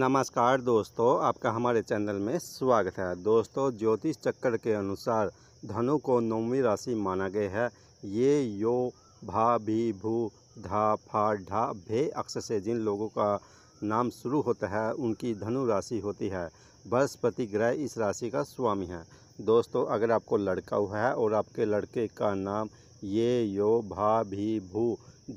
नमस्कार दोस्तों आपका हमारे चैनल में स्वागत है दोस्तों ज्योतिष चक्र के अनुसार धनु को नौवीं राशि माना गया है ये यो भा भी भू धा फा ढा भे अक्षर से जिन लोगों का नाम शुरू होता है उनकी धनु राशि होती है बृहस्पति ग्रह इस राशि का स्वामी है दोस्तों अगर आपको लड़का हुआ है और आपके लड़के का नाम ये यो भा भी भू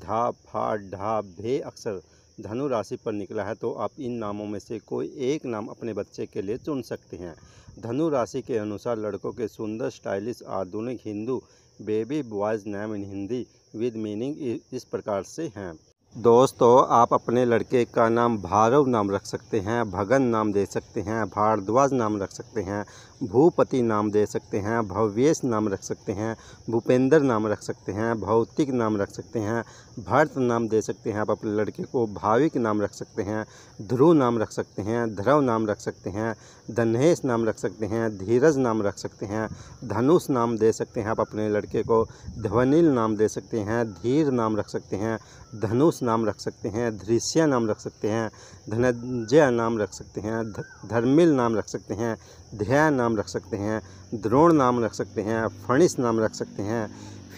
धा फा ढा भे अक्षर धनु राशि पर निकला है तो आप इन नामों में से कोई एक नाम अपने बच्चे के लिए चुन सकते हैं धनु राशि के अनुसार लड़कों के सुंदर स्टाइलिश आधुनिक Hindu baby boys name in Hindi with meaning इस प्रकार से हैं दोस्तों आप अपने लड़के का नाम भारव नाम रख सकते हैं भगन नाम दे सकते हैं भारद्वाज नाम रख सकते हैं भूपति नाम दे सकते हैं भव्येश नाम रख सकते हैं भूपेंद्र नाम रख सकते हैं भौतिक नाम रख सकते हैं भरत नाम दे सकते हैं आप अपने लड़के को भाविक नाम रख सकते हैं ध्रुव नाम रख सकते हैं ध्रव नाम रख सकते हैं धनेश नाम रख सकते हैं धीरज नाम रख सकते हैं धनुष नाम दे सकते हैं आप अपने लड़के को ध्वनिल नाम दे सकते हैं धीर नाम रख सकते हैं धनुष नाम रख सकते हैं धृष्या नाम रख सकते हैं धनंजय नाम रख सकते हैं धर्मिल नाम रख सकते हैं ध्यान नाम रख सकते हैं द्रोण नाम रख सकते हैं फणिस नाम रख सकते हैं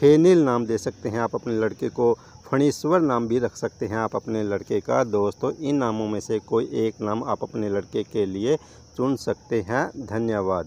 फेनिल नाम दे सकते हैं आप अपने लड़के को फणीश्वर नाम भी रख सकते हैं आप अपने लड़के का दोस्तों इन नामों में से कोई एक नाम आप अपने लड़के के लिए चुन सकते हैं धन्यवाद